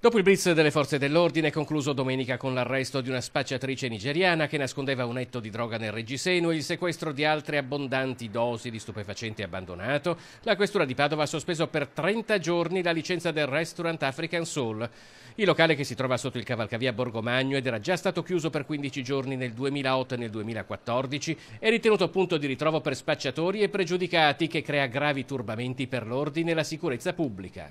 Dopo il blitz delle forze dell'ordine, concluso domenica con l'arresto di una spacciatrice nigeriana che nascondeva un etto di droga nel reggiseno e il sequestro di altre abbondanti dosi di stupefacente abbandonato, la questura di Padova ha sospeso per 30 giorni la licenza del restaurant African Soul. Il locale che si trova sotto il cavalcavia Borgomagno ed era già stato chiuso per 15 giorni nel 2008 e nel 2014 è ritenuto punto di ritrovo per spacciatori e pregiudicati che crea gravi turbamenti per l'ordine e la sicurezza pubblica.